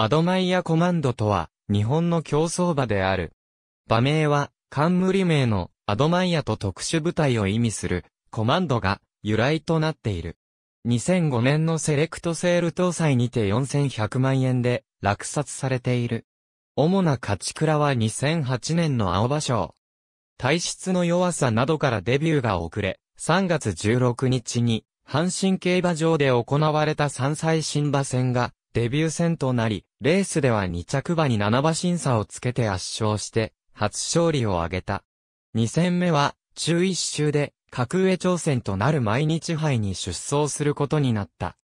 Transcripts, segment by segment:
アドマイヤコマンドとは、日本の競争馬である。馬名は、冠名のアドマイヤと特殊部隊を意味する、コマンドが由来となっている。2005年のセレクトセール搭載にて4100万円で落札されている。主な勝ち倉は2008年の青葉賞。体質の弱さなどからデビューが遅れ、3月16日に、阪神競馬場で行われた3歳新馬戦がデビュー戦となり、レースでは2着馬に7馬審査をつけて圧勝して、初勝利を挙げた。2戦目は、中1周で、格上挑戦となる毎日杯に出走することになった。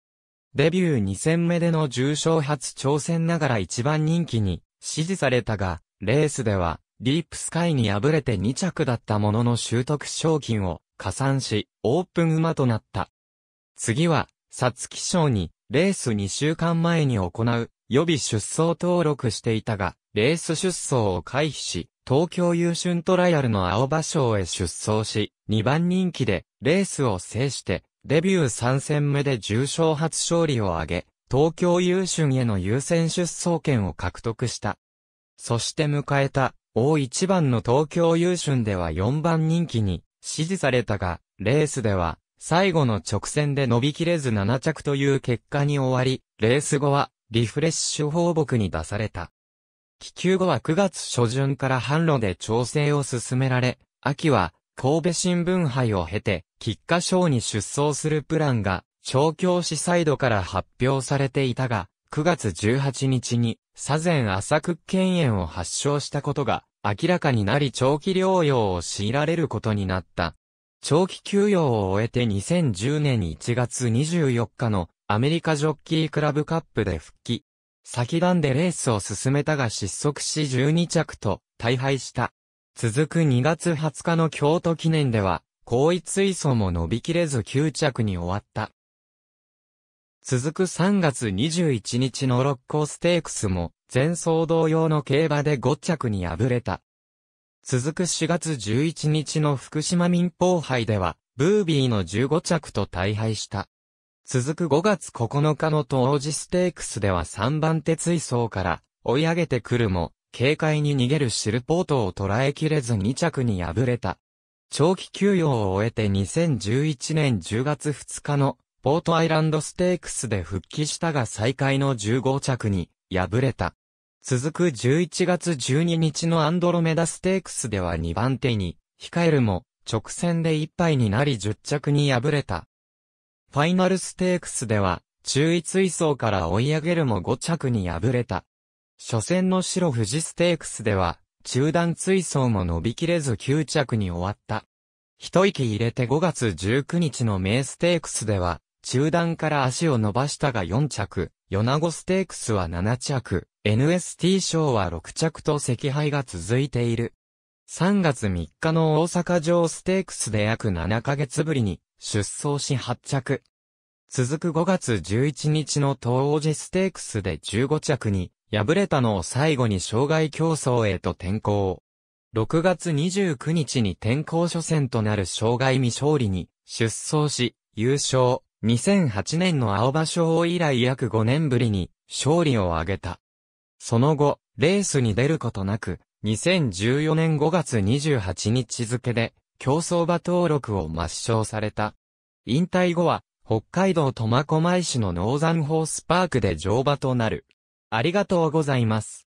デビュー2戦目での重賞初挑戦ながら一番人気に支持されたが、レースではディープスカイに敗れて2着だったものの習得賞金を加算し、オープン馬となった。次は、サツキ賞にレース2週間前に行う予備出走登録していたが、レース出走を回避し、東京優春トライアルの青葉賞へ出走し、2番人気でレースを制して、デビュー3戦目で重賞初勝利を挙げ、東京優春への優先出走権を獲得した。そして迎えた、大一番の東京優春では4番人気に支持されたが、レースでは最後の直線で伸びきれず7着という結果に終わり、レース後はリフレッシュ放牧に出された。気球後は9月初旬から販路で調整を進められ、秋は神戸新聞杯を経て、菊花賞に出走するプランが、調教師サイドから発表されていたが、9月18日に、左前浅区犬炎を発症したことが、明らかになり長期療養を強いられることになった。長期休養を終えて2010年1月24日のアメリカジョッキークラブカップで復帰。先段でレースを進めたが失速し12着と大敗した。続く2月20日の京都記念では、高位追走も伸びきれず9着に終わった。続く3月21日の六甲ステークスも、前走同様の競馬で5着に敗れた。続く4月11日の福島民放杯では、ブービーの15着と大敗した。続く5月9日の当時ステークスでは3番手追走から追い上げてくるも、軽快に逃げるシルポートを捉えきれず2着に敗れた。長期休養を終えて2011年10月2日のポートアイランドステークスで復帰したが最下位の15着に敗れた。続く11月12日のアンドロメダステークスでは2番手に、控えるも、直線で1敗になり10着に敗れた。ファイナルステークスでは、中位追走から追い上げるも5着に敗れた。初戦の白富士ステークスでは、中段追走も伸びきれず9着に終わった。一息入れて5月19日の名ステークスでは、中段から足を伸ばしたが4着、ヨナゴステークスは7着、NST 賞は6着と赤敗が続いている。3月3日の大阪城ステークスで約7ヶ月ぶりに出走し8着。続く5月11日の東王子ステークスで15着に敗れたのを最後に障害競争へと転向。6月29日に転向初戦となる障害未勝利に出走し優勝。2008年の青葉賞以来約5年ぶりに勝利を挙げた。その後、レースに出ることなく、2014年5月28日付で、競走馬登録を抹消された。引退後は、北海道苫小牧市のノーザンホースパークで乗馬となる。ありがとうございます。